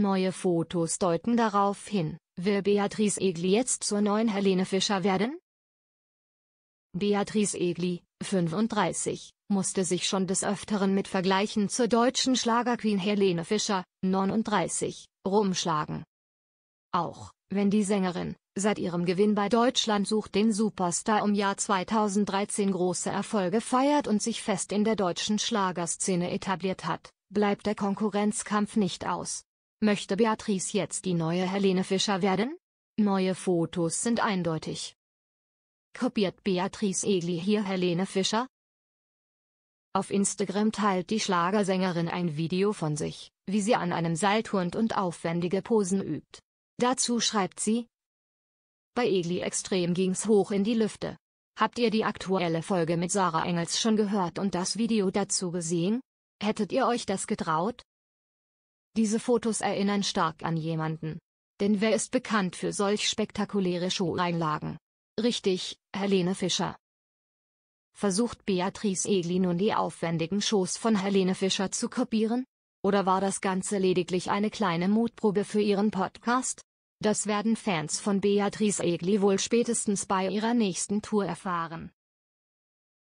Neue Fotos deuten darauf hin, will Beatrice Egli jetzt zur neuen Helene Fischer werden? Beatrice Egli, 35, musste sich schon des Öfteren mit Vergleichen zur deutschen Schlagerqueen Helene Fischer, 39, rumschlagen. Auch, wenn die Sängerin, seit ihrem Gewinn bei Deutschland sucht den Superstar im Jahr 2013 große Erfolge feiert und sich fest in der deutschen Schlagerszene etabliert hat, bleibt der Konkurrenzkampf nicht aus. Möchte Beatrice jetzt die neue Helene Fischer werden? Neue Fotos sind eindeutig. Kopiert Beatrice Egli hier Helene Fischer? Auf Instagram teilt die Schlagersängerin ein Video von sich, wie sie an einem Seil und aufwendige Posen übt. Dazu schreibt sie, bei Egli Extrem ging's hoch in die Lüfte. Habt ihr die aktuelle Folge mit Sarah Engels schon gehört und das Video dazu gesehen? Hättet ihr euch das getraut? Diese Fotos erinnern stark an jemanden. Denn wer ist bekannt für solch spektakuläre Showeinlagen? Richtig, Helene Fischer. Versucht Beatrice Egli nun die aufwendigen Shows von Helene Fischer zu kopieren? Oder war das Ganze lediglich eine kleine Mutprobe für ihren Podcast? Das werden Fans von Beatrice Egli wohl spätestens bei ihrer nächsten Tour erfahren.